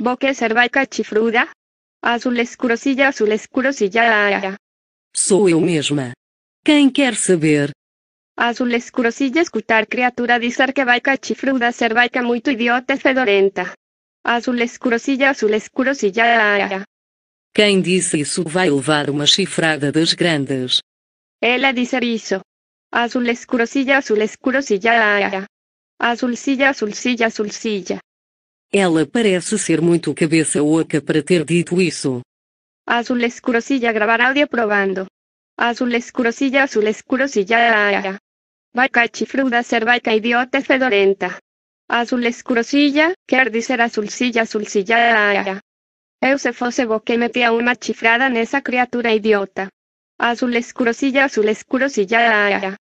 Boque cervaica chifruda. Azul escurosilla, azul escurosilla. Sou yo mesma. Quem quer saber? Azul escurosilla, escutar criatura dizer que vaica chifruda cervaica muito idiota fedorenta. Azul escurosilla, azul escurocilla. Quem disse isso vai levar uma chifrada das grandes. Ela dice isso. Azul escurosilla, azul azul Azulcilla, azul silla. Ela parece ser muy cabeza oca para ter dito eso. Azul escurosilla grabar audio probando. Azul escurosilla, azul escurosilla. Vaca chifruda ser vaca idiota fedorenta. Azul escurosilla, quer dizer azulcilla, azulcilla. Eu se fosse que metía una chifrada nessa criatura idiota. Azul escurosilla, azul escurosilla.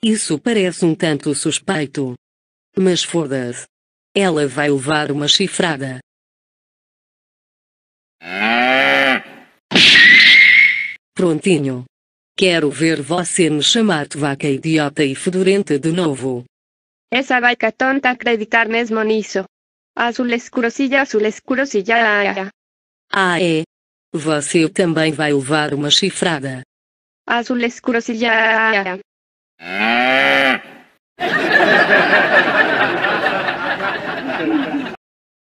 Eso parece un um tanto suspeito. Mas foda Ela vai levar uma chifrada. Prontinho. Quero ver você me chamar de vaca idiota e fedorenta de novo. Essa vaca tonta acreditar mesmo nisso. Azul escurocilha, azul escurocilha. Ah, é? Você também vai levar uma chifrada. Azul escurocilha. ah.